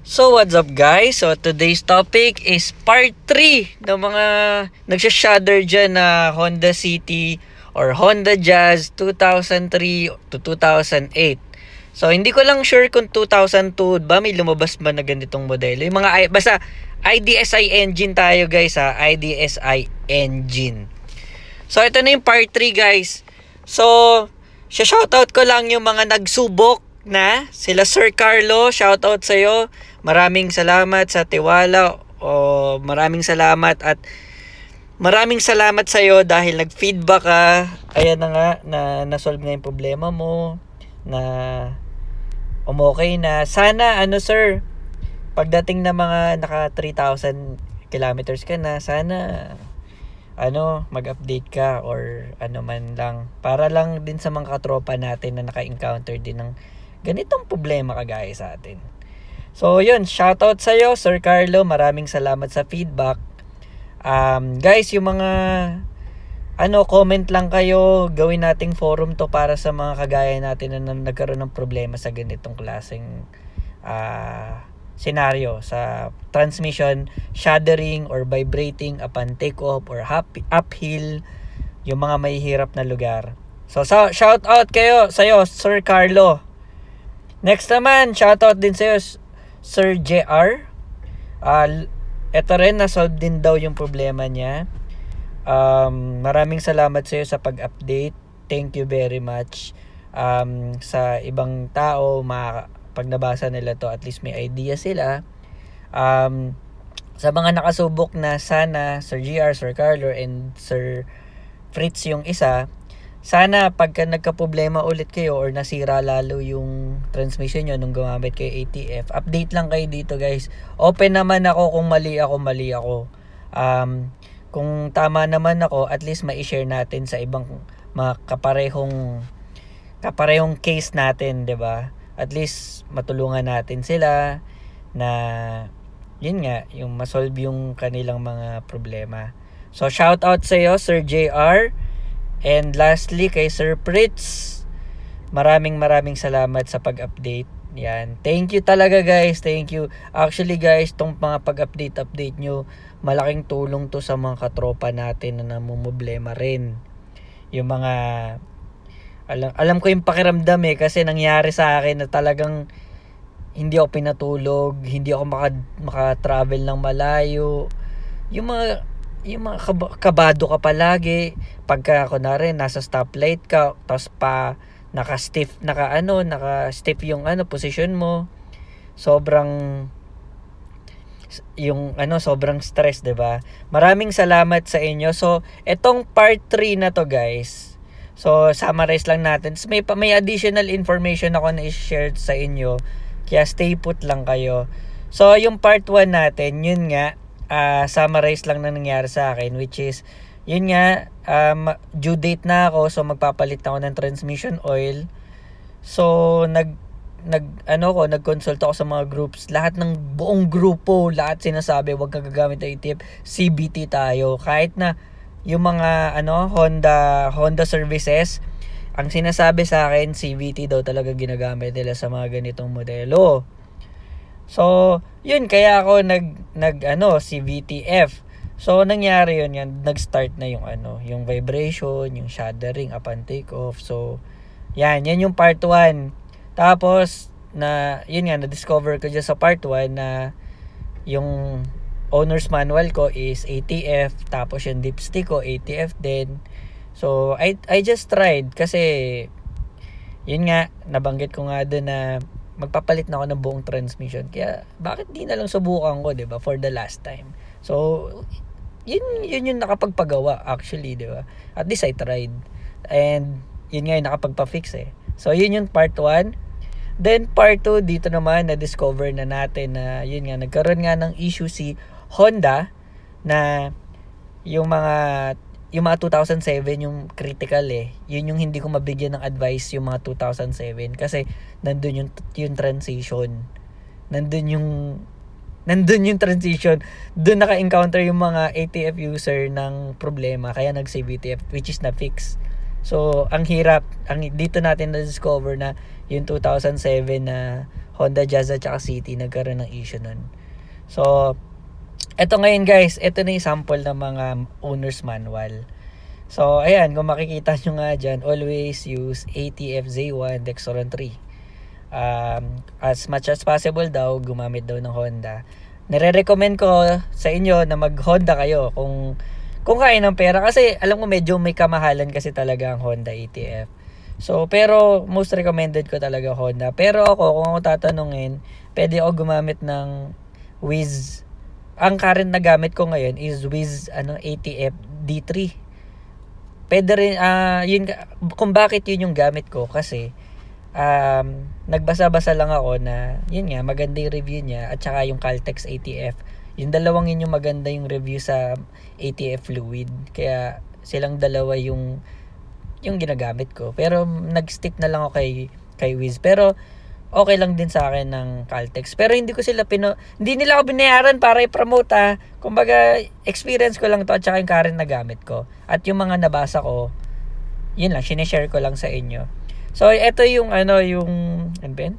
So what's up guys? So today's topic is part 3 ng mga nagsha-shudder dyan na Honda City or Honda Jazz 2003 to 2008. So hindi ko lang sure kung 2002 ba may lumabas ba na ganitong modelo. Yung mga basta IDSI engine tayo guys ha, IDSI engine. So ito na yung part 3 guys. So, shoutout ko lang yung mga nagsubok na sila Sir Carlo, shout out sa iyo. Maraming salamat sa tiwala o maraming salamat at maraming salamat sa iyo dahil nag-feedback ka. Ayan na nga na na-solve na 'yung problema mo na umokay na. Sana ano sir, pagdating na mga naka 3,000 kilometers ka na, sana ano, mag-update ka or ano man lang. Para lang din sa mga katropa natin na naka-encounter din ng ganitong problema kagaya sa atin. So, yun. Shoutout sa'yo, Sir Carlo. Maraming salamat sa feedback. Um, guys, yung mga ano, comment lang kayo. Gawin nating forum to para sa mga kagaya natin na nagkaroon ng problema sa ganitong klaseng uh, ah, scenario sa transmission, shuddering or vibrating upon take-off or uphill, yung mga may hirap na lugar. So, so shout out kayo sa'yo, Sir Carlo. Next naman, shoutout din sa'yo, Sir JR. Uh, ah, ito rin, nasolve din daw yung problema niya. Um, maraming salamat sa'yo sa pag-update. Thank you very much. Um, sa ibang tao, ma pag nabasa nila to, at least may idea sila. Um, sa mga nakasubok na sana, Sir JR, Sir Carlo, and Sir Fritz yung isa, sana pagka nagka-problema ulit kayo or nasira lalo yung transmission nyo nung gumamit kayo ATF, update lang kayo dito guys. Open naman ako kung mali ako, mali ako. Um, kung tama naman ako, at least ma-share natin sa ibang mga kaparehong kaparehong case natin, 'di ba? At least matulungan natin sila na yun nga, yung masolve yung kanilang mga problema. So shout out sa iyo Sir JR. And lastly, kay Sir Fritz, maraming maraming salamat sa pag-update. Yan. Thank you talaga guys. Thank you. Actually guys, tong mga pag-update update nyo, malaking tulong to sa mga katropa natin na namumblema rin. Yung mga alam, alam ko yung pakiramdam eh kasi nangyari sa akin na talagang hindi ako pinatulog, hindi ako maka, maka-travel ng malayo. Yung mga yung mga kab- kabado ka palagi pagka kunwari nasa stoplight ka tapos pa naka stiff naka ano naka stiff yung ano position mo sobrang yung ano sobrang stress 'di ba maraming salamat sa inyo so etong part 3 na to guys so summarize lang natin so, may may additional information ako na i-share sa inyo kaya stay put lang kayo so yung part 1 natin yun nga uh, summarize lang na nangyari sa akin which is yun nga um, due date na ako so magpapalit ako ng transmission oil so nag nag ano ko nagconsult ako sa mga groups lahat ng buong grupo lahat sinasabi wag kang gagamit ng ATF e CBT tayo kahit na yung mga ano Honda Honda services ang sinasabi sa akin CVT daw talaga ginagamit nila sa mga ganitong modelo So, yun kaya ako nag nag ano si VTF. So nangyari yun yan, nag-start na yung ano, yung vibration, yung shuddering upon and take off. So yan, yan yung part 1. Tapos na yun nga na-discover ko dyan sa part 1 na yung owner's manual ko is ATF tapos yung dipstick ko ATF din. So I I just tried kasi yun nga nabanggit ko nga doon na magpapalit na ako ng buong transmission. Kaya, bakit di na lang subukan ko, 'di ba for the last time. So, yun, yun yung nakapagpagawa, actually, di ba? At least I tried. And, yun nga yung nakapagpa-fix eh. So, yun yung part 1. Then, part 2, dito naman, na-discover na natin na, yun nga, nagkaroon nga ng issue si Honda na yung mga yung mga 2007 yung critical eh. Yun yung hindi ko mabigyan ng advice yung mga 2007 kasi nandun yung yung transition. Nandun yung nandun yung transition. Doon naka-encounter yung mga ATF user ng problema kaya nag-CVTF e which is na fix. So, ang hirap, ang dito natin na-discover na yung 2007 na Honda Jazz at saka City nagkaroon ng issue nun. So, ito ngayon guys, ito na yung sample ng mga owner's manual. So, ayan, kung makikita nyo nga dyan, always use ATF Z1 Dexoron 3. Um, as much as possible daw, gumamit daw ng Honda. Nire-recommend ko sa inyo na mag-Honda kayo kung, kung kaya ng pera. Kasi alam ko medyo may kamahalan kasi talaga ang Honda ATF. So, pero most recommended ko talaga Honda. Pero ako, kung ako tatanungin, pwede ako gumamit ng Wiz ang current na gamit ko ngayon is Wiz ano, ATF D3. Pwede rin, uh, yun, kung bakit yun yung gamit ko kasi um, nagbasa-basa lang ako na yun nga, maganda yung review niya at saka yung Caltex ATF. Yung dalawang yun yung maganda yung review sa ATF Fluid. Kaya silang dalawa yung yung ginagamit ko. Pero nag-stick na lang ako kay, kay Wiz. Pero okay lang din sa akin ng Caltex. Pero hindi ko sila pino, hindi nila ako binayaran para i-promote ah. Kumbaga, experience ko lang to at saka yung current na gamit ko. At yung mga nabasa ko, yun lang, sineshare ko lang sa inyo. So, ito yung ano, yung, and ben?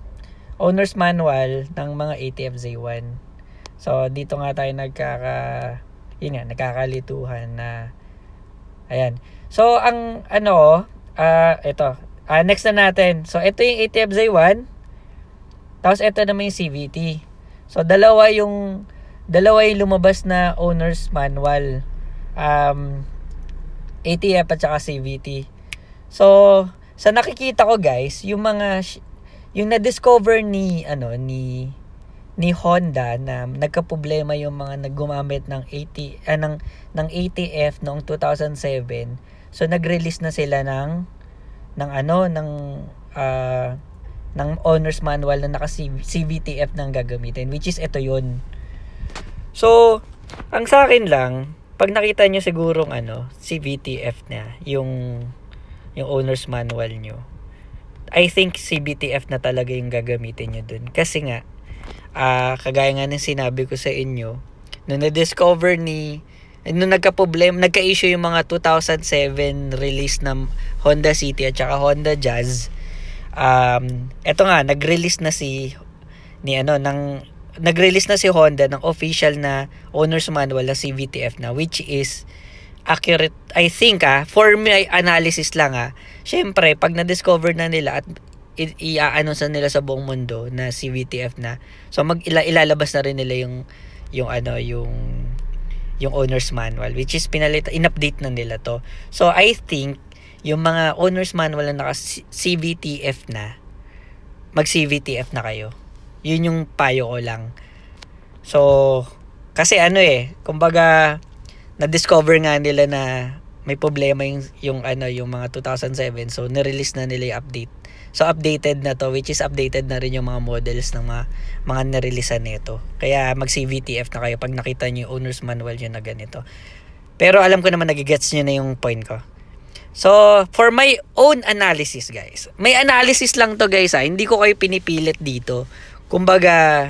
Owner's Manual ng mga ATF Z1. So, dito nga tayo nagkaka, yun nga, nagkakalituhan na, ayan. So, ang ano, ah, uh, ito, uh, ah, next na natin. So, ito yung ATF Z1 tapos ito naman yung CVT. So dalawa yung dalawa yung lumabas na owner's manual. Um, ATF at saka CVT. So sa nakikita ko guys, yung mga yung na-discover ni ano ni ni Honda na nagkaproblema yung mga naggumamit ng AT uh, ah, ng ng ATF noong 2007. So nag-release na sila ng ng ano ng uh, ng owner's manual na naka CVTF nang gagamitin which is ito yon so ang sa akin lang pag nakita nyo sigurong ano CVTF na yung yung owner's manual nyo I think CVTF na talaga yung gagamitin nyo dun kasi nga uh, kagaya nga ng sinabi ko sa inyo nung na-discover ni nung nagka-problem, nagka-issue yung mga 2007 release ng Honda City at saka Honda Jazz, um, eto nga, nag-release na si ni ano ng nag-release na si Honda ng official na owner's manual ng CVTF na which is accurate I think ah for my analysis lang ah syempre pag na-discover na nila at i-announce na nila sa buong mundo na CVTF na so mag ila ilalabas na rin nila yung yung ano yung yung owner's manual which is pinalit in-update na nila to so I think yung mga owner's manual na naka CVTF na, mag CVTF na kayo. Yun yung payo ko lang. So, kasi ano eh, kumbaga, na-discover nga nila na may problema yung, yung ano, yung mga 2007. So, nirelease na nila yung update. So, updated na to, which is updated na rin yung mga models ng mga, mga nireleasean nito. Kaya, mag-CVTF na kayo pag nakita niyo yung owner's manual nyo na ganito. Pero alam ko naman nagigets niyo na yung point ko. So, for my own analysis, guys. May analysis lang to, guys, ha. Ah. Hindi ko kayo pinipilit dito. Kumbaga,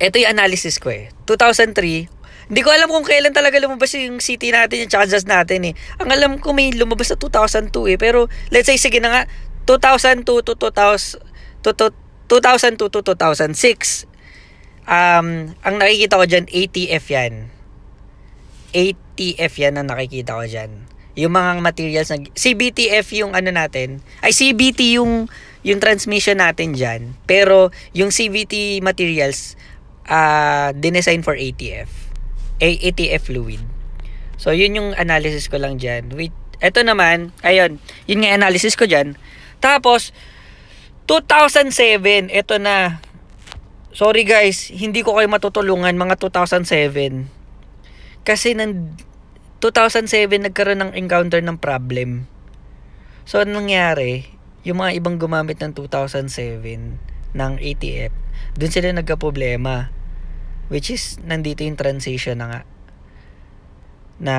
ito yung analysis ko, eh. 2003, hindi ko alam kung kailan talaga lumabas yung city natin, yung chances natin, eh. Ang alam ko may lumabas sa 2002, eh. Pero, let's say, sige na nga, 2002 to 2000, to, to, 2002 to 2006. Um, ang nakikita ko dyan, ATF yan. ATF yan ang nakikita ko dyan yung mga materials na CBTF yung ano natin ay CBT yung yung transmission natin diyan pero yung CVT materials uh, dinesign for ATF A ATF fluid so yun yung analysis ko lang diyan wait eto naman ayun yun nga analysis ko diyan tapos 2007 eto na sorry guys hindi ko kayo matutulungan mga 2007 kasi nang 2007 nagkaroon ng encounter ng problem. So anong nangyari? Yung mga ibang gumamit ng 2007 ng ATF, doon sila nagka-problema. Which is, nandito yung transition na nga. Na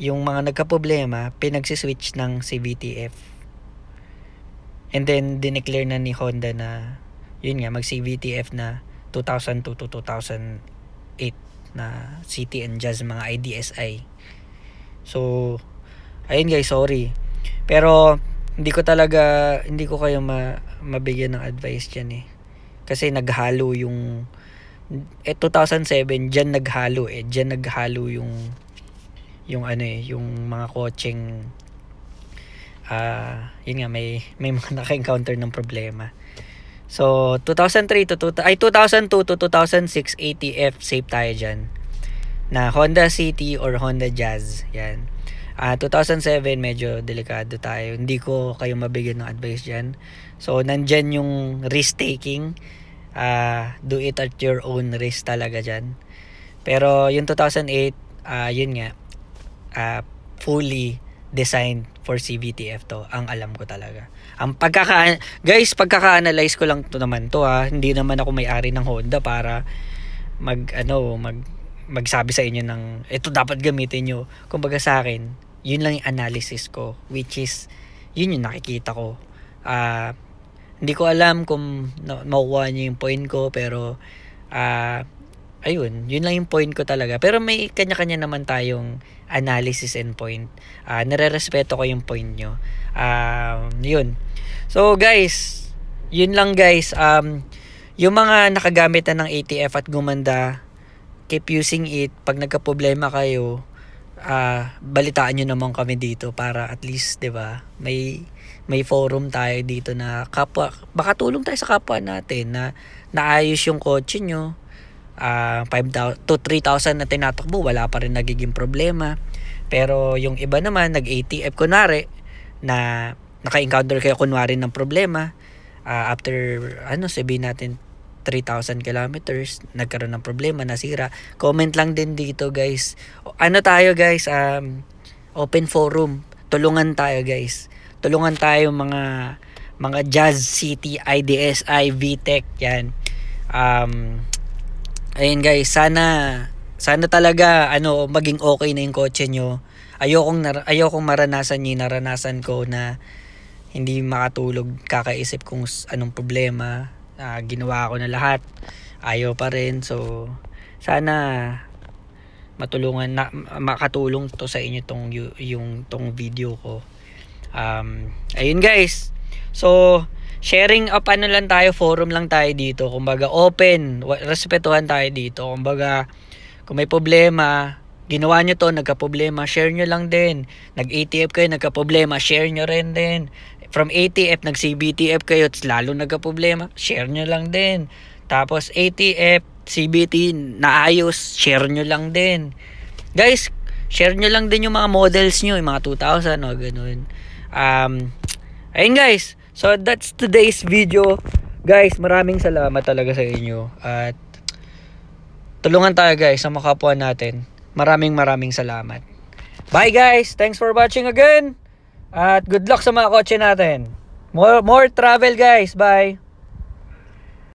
yung mga nagka-problema, pinagsiswitch ng CVTF. And then, dineclare na ni Honda na, yun nga, mag-CVTF na 2002 to 2008 na CTN Jazz mga IDSI. So, ayun guys, sorry. Pero, hindi ko talaga, hindi ko kayo ma, mabigyan ng advice dyan eh. Kasi naghalo yung, eh, 2007, dyan naghalo eh. Dyan naghalo yung, yung ano eh, yung mga coaching ah uh, yun nga may may mga naka-encounter ng problema. So 2003 to, to ay 2002 to 2006 ATF safe tayo diyan na Honda City or Honda Jazz. Yan. Uh, ah, 2007, medyo delikado tayo. Hindi ko kayo mabigyan ng advice dyan. So, nandyan yung risk-taking. Uh, do it at your own risk talaga dyan. Pero yung 2008, uh, ah, yun nga, uh, fully designed for CVTF to ang alam ko talaga ang pagkaka guys pagkaka-analyze ko lang to naman to ha hindi naman ako may-ari ng Honda para mag ano mag magsabi sa inyo ng ito dapat gamitin nyo. Kumbaga sa akin, yun lang yung analysis ko which is yun yung nakikita ko. Uh, hindi ko alam kung no, makukuha nyo yung point ko pero uh, ayun, yun lang yung point ko talaga. Pero may kanya-kanya naman tayong analysis and point. Uh, nare-respeto ko yung point nyo. Uh, yun. So guys, yun lang guys. Um, yung mga nakagamit na ng ATF at gumanda keep using it. Pag nagka-problema kayo, uh, balitaan nyo naman kami dito para at least, di ba, may, may forum tayo dito na kapwa, baka tulong tayo sa kapwa natin na naayos yung kotse nyo. Uh, ah, 5 to 3,000 na tinatakbo, wala pa rin nagiging problema. Pero yung iba naman, nag-ATF, kunwari, na naka-encounter kayo kunwari ng problema, uh, after, ano, sabihin natin, 3,000 kilometers, nagkaroon ng problema, nasira. Comment lang din dito guys. Ano tayo guys, um, open forum. Tulungan tayo guys. Tulungan tayo mga mga Jazz City, IDSI, VTech, yan. Um, ayun guys, sana sana talaga ano maging okay na yung kotse nyo. Ayokong nar- ayokong maranasan niyo naranasan ko na hindi makatulog, kakaisip kung anong problema, uh, ginawa ko na lahat ayaw pa rin so sana matulungan na makatulong to sa inyo tong yung tong video ko um, ayun guys so sharing up ano lang tayo forum lang tayo dito kumbaga open respetuhan tayo dito kumbaga kung may problema ginawa nyo to, nagka-problema, share nyo lang din. Nag-ATF kayo, nagka-problema, share nyo rin din. From ATF, nag-CBTF kayo, lalo nagka-problema, share nyo lang din. Tapos ATF, CBT, naayos, share nyo lang din. Guys, share nyo lang din yung mga models nyo, yung mga 2,000, o ganun. Um, ayun guys, so that's today's video. Guys, maraming salamat talaga sa inyo. At tulungan tayo guys sa makapwa natin. Maraming maraming salamat. Bye guys! Thanks for watching again! At good luck sa mga kotse natin. More, more travel guys. Bye.